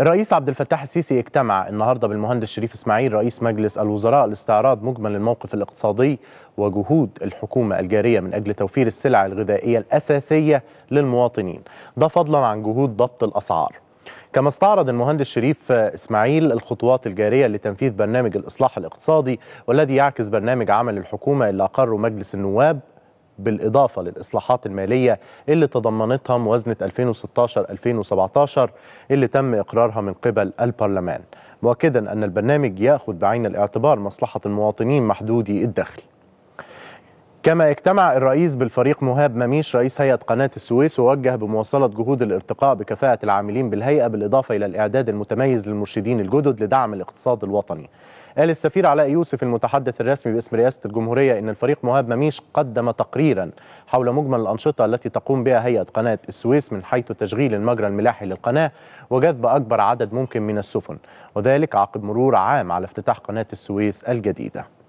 الرئيس عبد الفتاح السيسي اجتمع النهارده بالمهندس شريف اسماعيل رئيس مجلس الوزراء لاستعراض مجمل الموقف الاقتصادي وجهود الحكومه الجاريه من اجل توفير السلع الغذائيه الاساسيه للمواطنين، ده فضلا عن جهود ضبط الاسعار. كما استعرض المهندس شريف اسماعيل الخطوات الجاريه لتنفيذ برنامج الاصلاح الاقتصادي والذي يعكس برنامج عمل الحكومه اللي اقره مجلس النواب بالإضافة للإصلاحات المالية اللي تضمنتها موازنة 2016-2017 اللي تم إقرارها من قبل البرلمان مؤكدا أن البرنامج يأخذ بعين الاعتبار مصلحة المواطنين محدودي الدخل كما اجتمع الرئيس بالفريق مهاب مميش رئيس هيئة قناة السويس ووجه بمواصلة جهود الارتقاء بكفاءة العاملين بالهيئة بالإضافة إلى الإعداد المتميز للمرشدين الجدد لدعم الاقتصاد الوطني قال السفير علاء يوسف المتحدث الرسمي باسم رئاسة الجمهورية إن الفريق مهاب مميش قدم تقريرا حول مجمل الأنشطة التي تقوم بها هيئة قناة السويس من حيث تشغيل المجرى الملاحي للقناة وجذب أكبر عدد ممكن من السفن وذلك عقب مرور عام على افتتاح قناة السويس الجديدة